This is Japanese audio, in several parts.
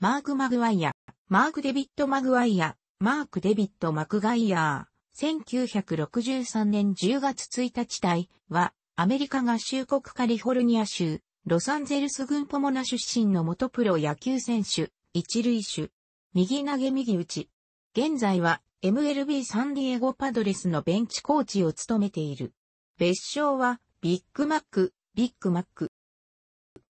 マーク・マグワイア、マーク・デビット・マグワイア、マーク・デビット・マクガイアー、1963年10月1日隊は、アメリカ合衆国カリフォルニア州、ロサンゼルス軍ポモナ出身の元プロ野球選手、一塁手、右投げ右打ち。現在は、MLB サンディエゴパドレスのベンチコーチを務めている。別称は、ビッグマック、ビッグマック。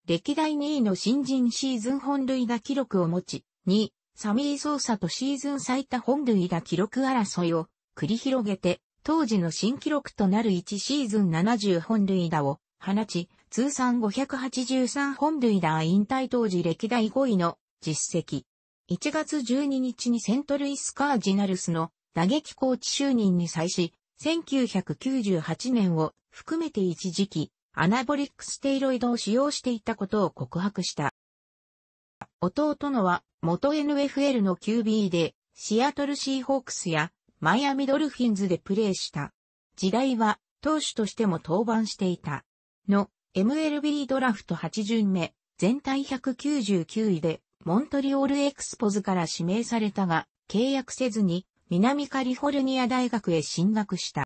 歴代2位の新人シーズン本塁打記録を持ち、2位、サミー・ソーサとシーズン最多本塁打記録争いを繰り広げて、当時の新記録となる1シーズン70本塁打を放ち、通算583本塁打引退当時歴代5位の実績。1月12日にセントルイスカージナルスの打撃コーチ就任に際し、1998年を含めて一時期、アナボリックステイロイドを使用していたことを告白した。弟のは元 NFL の QB でシアトルシーホークスやマイアミドルフィンズでプレーした。時代は投手としても登板していた。の MLB ドラフト8巡目、全体199位でモントリオールエクスポズから指名されたが契約せずに南カリフォルニア大学へ進学した。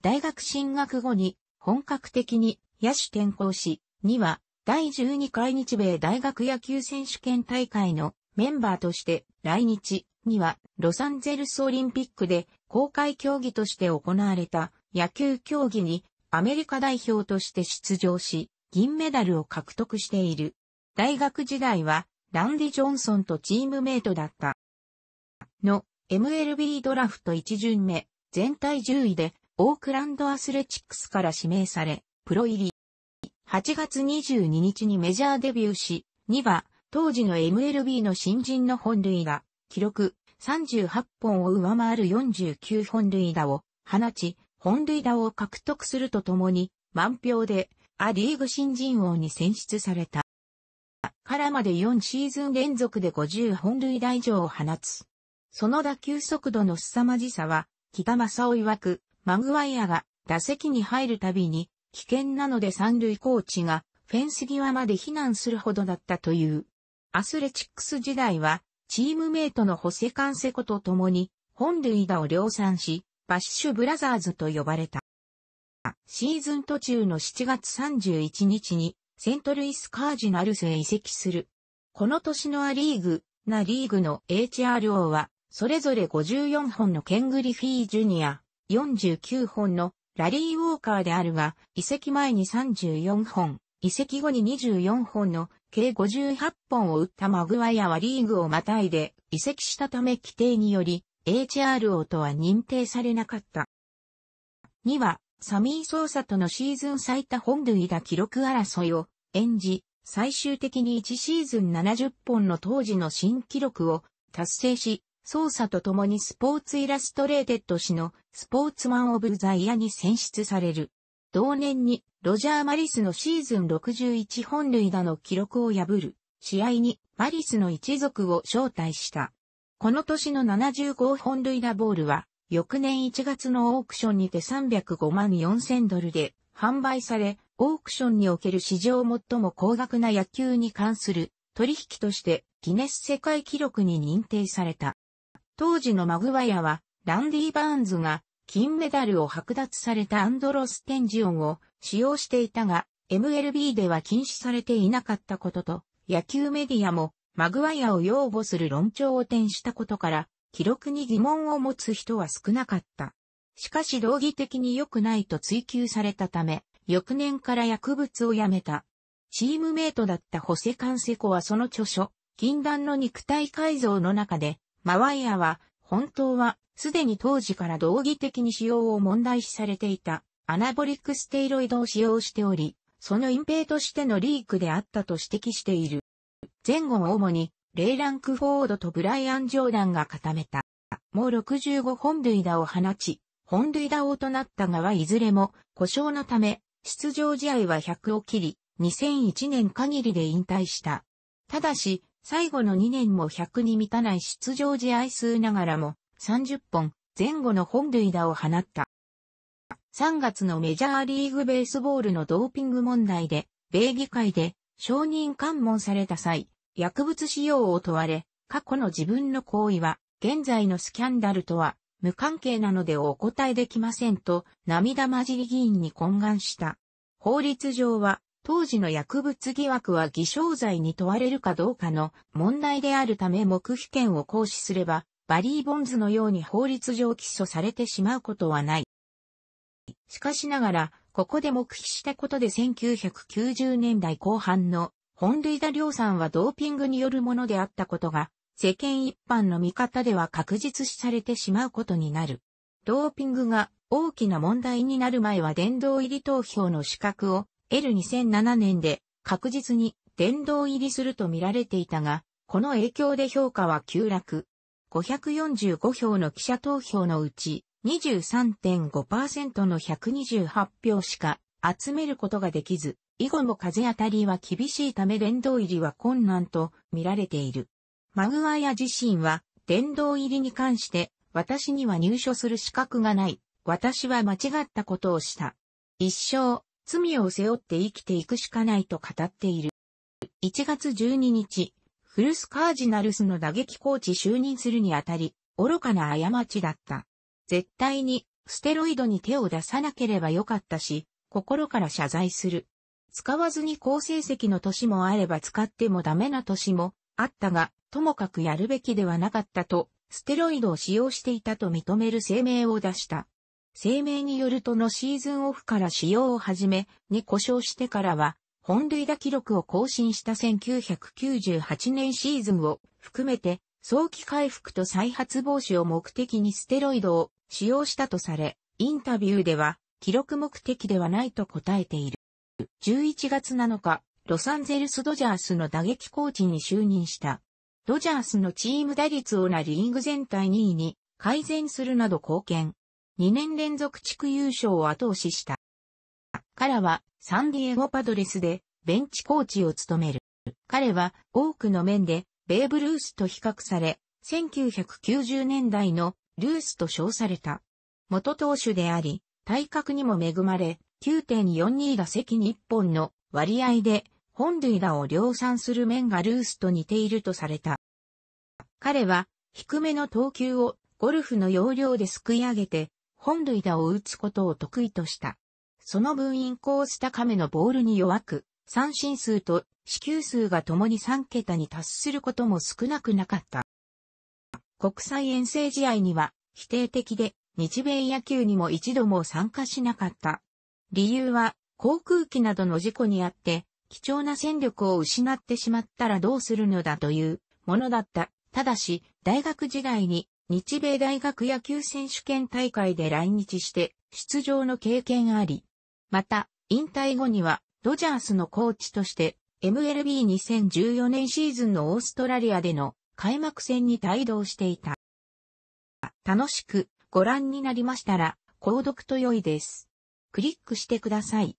大学進学後に本格的に野手転向し、には第12回日米大学野球選手権大会のメンバーとして来日にはロサンゼルスオリンピックで公開競技として行われた野球競技にアメリカ代表として出場し銀メダルを獲得している。大学時代はランディ・ジョンソンとチームメイトだった。の MLB ドラフト1巡目全体10位でオークランドアスレチックスから指名され、プロ入り。8月22日にメジャーデビューし、2は当時の MLB の新人の本塁打、記録38本を上回る49本塁打を放ち、本塁打を獲得するとともに、満票でア・リーグ新人王に選出された。からまで4シーズン連続で50本塁打以上を放つ。その打球速度の凄まじさは、北正を曰く、マグワイアが打席に入るたびに、危険なので三塁コーチがフェンス際まで避難するほどだったという。アスレチックス時代は、チームメイトのホセカンセコと共に、本塁打を量産し、バッシュブラザーズと呼ばれた。シーズン途中の7月31日に、セントルイスカージナルスへ移籍する。この年のアリーグ、ナリーグの HRO は、それぞれ54本のケングリフィージュニア、49本のラリーウォーカーであるが、移籍前に34本、移籍後に24本の計58本を打ったマグワイアはリーグをまたいで移籍したため規定により HRO とは認定されなかった。2は、サミー・ソーサとのシーズン最多本塁打記録争いを演じ、最終的に1シーズン70本の当時の新記録を達成し、操作とともにスポーツイラストレーテッド誌のスポーツマンオブザイヤに選出される。同年にロジャー・マリスのシーズン61本塁打の記録を破る試合にマリスの一族を招待した。この年の75本塁打ボールは翌年1月のオークションにて305万4000ドルで販売され、オークションにおける史上最も高額な野球に関する取引としてギネス世界記録に認定された。当時のマグワイアは、ランディ・バーンズが金メダルを剥奪されたアンドロステンジオンを使用していたが、MLB では禁止されていなかったことと、野球メディアもマグワイアを擁護する論調を転したことから、記録に疑問を持つ人は少なかった。しかし道義的に良くないと追求されたため、翌年から薬物をやめた。チームメイトだったホセ・カンセコはその著書、禁断の肉体改造の中で、マワイアは、本当は、すでに当時から道義的に使用を問題視されていた、アナボリックステイロイドを使用しており、その隠蔽としてのリークであったと指摘している。前後を主に、レイランクフォードとブライアン・ジョーダンが固めた。もう65本塁打を放ち、本塁打王となったがはいずれも、故障のため、出場試合は100を切り、2001年限りで引退した。ただし、最後の2年も100に満たない出場試合数ながらも30本前後の本塁打を放った。3月のメジャーリーグベースボールのドーピング問題で、米議会で承認喚問された際、薬物使用を問われ、過去の自分の行為は、現在のスキャンダルとは無関係なのでお答えできませんと、涙混じり議員に懇願した。法律上は、当時の薬物疑惑は偽証罪に問われるかどうかの問題であるため黙秘権を行使すれば、バリー・ボンズのように法律上起訴されてしまうことはない。しかしながら、ここで黙秘したことで1990年代後半の本塁打量産はドーピングによるものであったことが、世間一般の見方では確実視されてしまうことになる。ドーピングが大きな問題になる前は殿堂入り投票の資格を L2007 年で確実に殿堂入りすると見られていたが、この影響で評価は急落。545票の記者投票のうち23.5%の128票しか集めることができず、以後も風当たりは厳しいため殿堂入りは困難と見られている。マグワイア自身は殿堂入りに関して私には入所する資格がない。私は間違ったことをした。一生、罪を背負って生きていくしかないと語っている。1月12日、フルスカージナルスの打撃コーチ就任するにあたり、愚かな過ちだった。絶対に、ステロイドに手を出さなければよかったし、心から謝罪する。使わずに好成績の年もあれば使ってもダメな年もあったが、ともかくやるべきではなかったと、ステロイドを使用していたと認める声明を出した。声明によるとのシーズンオフから使用を始め、に故障してからは、本塁打記録を更新した1998年シーズンを含めて、早期回復と再発防止を目的にステロイドを使用したとされ、インタビューでは、記録目的ではないと答えている。11月7日、ロサンゼルスドジャースの打撃コーチに就任した。ドジャースのチーム打率をなリーグ全体2位に改善するなど貢献。2年連続地区優勝を後押しした。彼はサンディエゴパドレスでベンチコーチを務める。彼は多くの面でベーブ・ルースと比較され、1990年代のルースと称された。元投手であり、体格にも恵まれ、9.42打席に1本の割合で本塁打を量産する面がルースと似ているとされた。彼は低めの投球をゴルフの要領ですくい上げて本塁打を打つことを得意とした。その分インコース高めのボールに弱く、三振数と死球数が共に3桁に達することも少なくなかった。国際遠征試合には否定的で日米野球にも一度も参加しなかった。理由は航空機などの事故にあって貴重な戦力を失ってしまったらどうするのだというものだった。ただし大学時代に日米大学野球選手権大会で来日して出場の経験あり、また、引退後にはドジャースのコーチとして MLB2014 年シーズンのオーストラリアでの開幕戦に帯同していた。楽しくご覧になりましたら、購読と良いです。クリックしてください。